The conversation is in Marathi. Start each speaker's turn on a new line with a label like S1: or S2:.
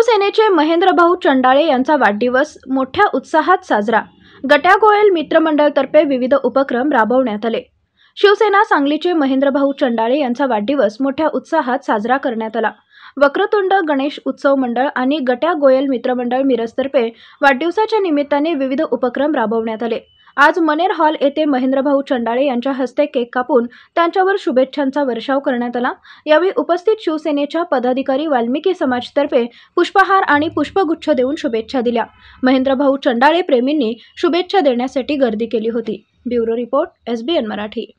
S1: शिवसेनेचे महेंद्रभाऊ चंडाळे यांचा वाढदिवस मोठ्या उत्साहात साजरा गट्या गोयल मित्रमंडळतर्फे विविध उपक्रम राबवण्यात आले शिवसेना सांगलीचे महेंद्रभाऊ चंडाळे यांचा वाढदिवस मोठ्या उत्साहात साजरा करण्यात आला वक्रतुंड गणेश उत्सव मंडळ आणि गट्या गोयल मित्रमंडळ मिरजतर्फे वाढदिवसाच्या निमित्ताने विविध उपक्रम राबवण्यात आले आज मनेर हॉल येथे महेंद्रभाऊ चंडाळे यांच्या हस्ते केक कापून त्यांच्यावर शुभेच्छांचा वर्षाव करण्यात आला यावेळी उपस्थित शिवसेनेच्या पदाधिकारी वाल्मिकी समाजतर्फे पुष्पहार आणि पुष्पगुच्छ देऊन शुभेच्छा दिल्या महेंद्रभाऊ चंडाळे प्रेमींनी शुभेच्छा देण्यासाठी गर्दी केली होती ब्युरो रिपोर्ट एसबीएन मराठी